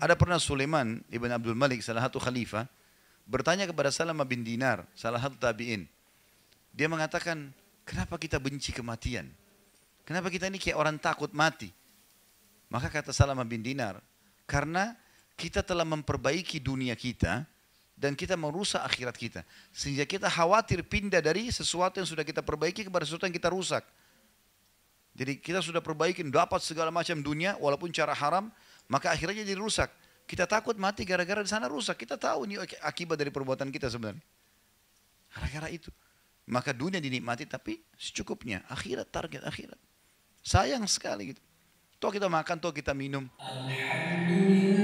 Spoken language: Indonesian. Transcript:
Ada pernah Sulaiman Ibn Abdul Malik, salah satu khalifah, bertanya kepada Salamah bin Dinar, salah satu tabi'in. Dia mengatakan, kenapa kita benci kematian? Kenapa kita ini kayak orang takut mati? Maka kata Salamah bin Dinar, karena kita telah memperbaiki dunia kita dan kita merusak akhirat kita. Sehingga kita khawatir pindah dari sesuatu yang sudah kita perbaiki kepada sesuatu yang kita rusak. Jadi kita sudah perbaikin dapat segala macam dunia walaupun cara haram, maka akhirnya jadi rusak. Kita takut mati gara-gara di sana rusak. Kita tahu ini akibat dari perbuatan kita sebenarnya. Gara-gara itu. Maka dunia dinikmati tapi secukupnya. Akhirat target akhirat. Sayang sekali gitu. Toh kita makan, toh kita minum. Alhamdulillah.